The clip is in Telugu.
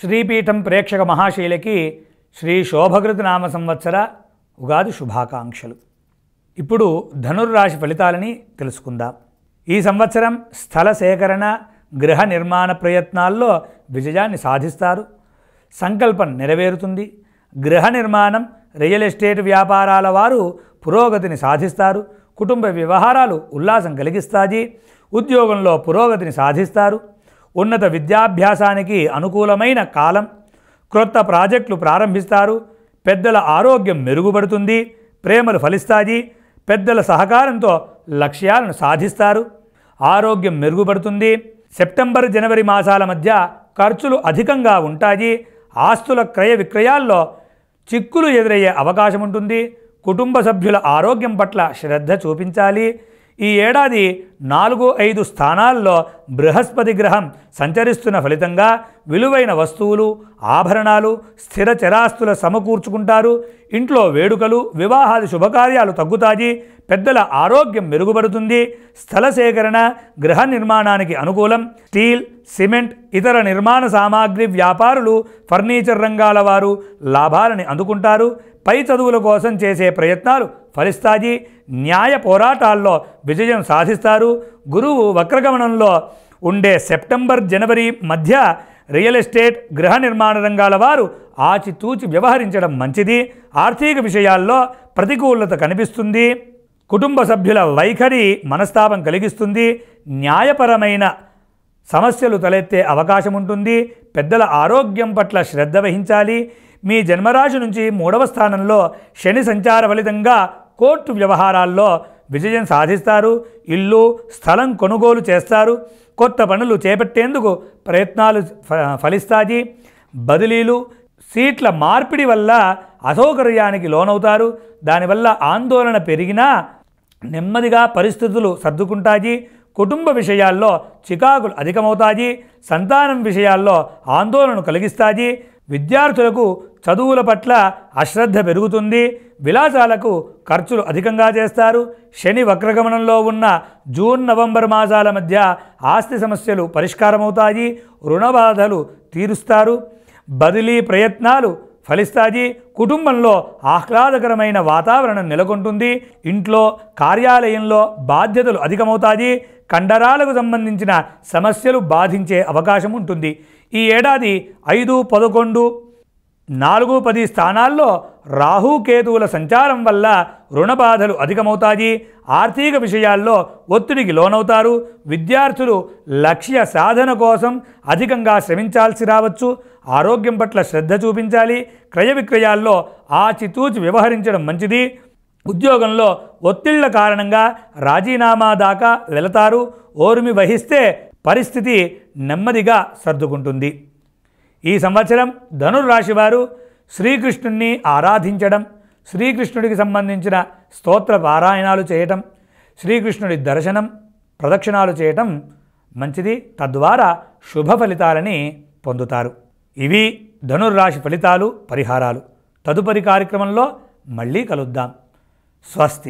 శ్రీపీఠం ప్రేక్షక మహాశైలికి శ్రీ శోభకృతి నామ సంవత్సర ఉగాది శుభాకాంక్షలు ఇప్పుడు ధనుర్రాశి ఫలితాలని తెలుసుకుందాం ఈ సంవత్సరం స్థల సేకరణ గృహ నిర్మాణ ప్రయత్నాల్లో విజయాన్ని సాధిస్తారు సంకల్పం నెరవేరుతుంది గృహ నిర్మాణం రియల్ ఎస్టేట్ వ్యాపారాల వారు పురోగతిని సాధిస్తారు కుటుంబ వ్యవహారాలు ఉల్లాసం కలిగిస్తాయి ఉద్యోగంలో పురోగతిని సాధిస్తారు ఉన్నత విద్యాభ్యాసానికి అనుకూలమైన కాలం క్రొత్త ప్రాజెక్టులు ప్రారంభిస్తారు పెద్దల ఆరోగ్యం మెరుగుపడుతుంది ప్రేమలు ఫలిస్తాయి పెద్దల సహకారంతో లక్ష్యాలను సాధిస్తారు ఆరోగ్యం మెరుగుపడుతుంది సెప్టెంబర్ జనవరి మాసాల మధ్య ఖర్చులు అధికంగా ఉంటాయి ఆస్తుల క్రయ విక్రయాల్లో చిక్కులు ఎదురయ్యే అవకాశం ఉంటుంది కుటుంబ సభ్యుల ఆరోగ్యం పట్ల శ్రద్ధ చూపించాలి ఈ ఏడాది నాలుగు ఐదు స్థానాల్లో బృహస్పతి గ్రహం సంచరిస్తున్న ఫలితంగా విలువైన వస్తువులు ఆభరణాలు స్థిర చరాస్తుల సమకూర్చుకుంటారు ఇంట్లో వేడుకలు వివాహాది శుభకార్యాలు తగ్గుతాయి పెద్దల ఆరోగ్యం మెరుగుపడుతుంది స్థల సేకరణ గృహ నిర్మాణానికి అనుకూలం స్టీల్ సిమెంట్ ఇతర నిర్మాణ సామాగ్రి వ్యాపారులు ఫర్నిచర్ రంగాల వారు లాభాలని అందుకుంటారు పై చదువుల కోసం చేసే ప్రయత్నాలు ఫలిస్తాయి న్యాయ పోరాటాల్లో విజయం సాధిస్తారు గురువు వక్రగమనంలో ఉండే సెప్టెంబర్ జనవరి మధ్య రియల్ ఎస్టేట్ గృహ నిర్మాణ రంగాల వారు ఆచితూచి వ్యవహరించడం మంచిది ఆర్థిక విషయాల్లో ప్రతికూలత కనిపిస్తుంది కుటుంబ సభ్యుల వైఖరి మనస్తాపం కలిగిస్తుంది న్యాయపరమైన సమస్యలు తలెత్తే అవకాశం ఉంటుంది పెద్దల ఆరోగ్యం పట్ల శ్రద్ధ వహించాలి మీ జన్మరాశి నుంచి మూడవ స్థానంలో శని సంచార ఫలితంగా కోర్టు వ్యవహారాల్లో విజయం సాధిస్తారు ఇల్లు స్థలం కొనుగోలు చేస్తారు కొత్త పనులు చేపట్టేందుకు ప్రయత్నాలు ఫలిస్తాయి బదిలీలు సీట్ల మార్పిడి వల్ల అసౌకర్యానికి లోనవుతారు దానివల్ల ఆందోళన పెరిగినా నెమ్మదిగా పరిస్థితులు సర్దుకుంటాయి కుటుంబ విషయాల్లో చికాకులు అధికమవుతాయి సంతానం విషయాల్లో ఆందోళన కలిగిస్తాయి విద్యార్థులకు చదువుల పట్ల అశ్రద్ధ పెరుగుతుంది విలాసాలకు ఖర్చులు అధికంగా చేస్తారు శని వక్రగమనంలో ఉన్న జూన్ నవంబర్ మాసాల మధ్య ఆస్తి సమస్యలు పరిష్కారమవుతాయి రుణబాధలు తీరుస్తారు బదిలీ ప్రయత్నాలు ఫలిస్తాయి కుటుంబంలో ఆహ్లాదకరమైన వాతావరణం నెలకొంటుంది ఇంట్లో కార్యాలయంలో బాధ్యతలు అధికమవుతాయి కండరాలకు సంబంధించిన సమస్యలు బాధించే అవకాశం ఉంటుంది ఈ ఏడాది ఐదు పదకొండు నాలుగు పది స్థానాల్లో రాహుకేతువుల సంచారం వల్ల రుణబాధలు అధికమవుతాయి ఆర్థిక విషయాల్లో ఒత్తిడికి లోనవుతారు విద్యార్థులు లక్ష్య సాధన కోసం అధికంగా శ్రమించాల్సి రావచ్చు ఆరోగ్యం పట్ల శ్రద్ధ చూపించాలి క్రయ విక్రయాల్లో ఆచితూచి వ్యవహరించడం మంచిది ఉద్యోగంలో ఒత్తిళ్ల కారణంగా రాజీనామా దాకా వెళతారు ఓర్మి వహిస్తే పరిస్థితి నెమ్మదిగా సర్దుకుంటుంది ఈ సంవత్సరం ధనుర్రాశివారు శ్రీకృష్ణుణ్ణి ఆరాధించడం శ్రీకృష్ణుడికి సంబంధించిన స్తోత్ర పారాయణాలు చేయటం శ్రీకృష్ణుడి దర్శనం ప్రదక్షిణాలు చేయటం మంచిది తద్వారా శుభ ఫలితాలని పొందుతారు ఇవి ధనుర్రాశి ఫలితాలు పరిహారాలు తదుపరి కార్యక్రమంలో మళ్ళీ కలుద్దాం स्वस्ति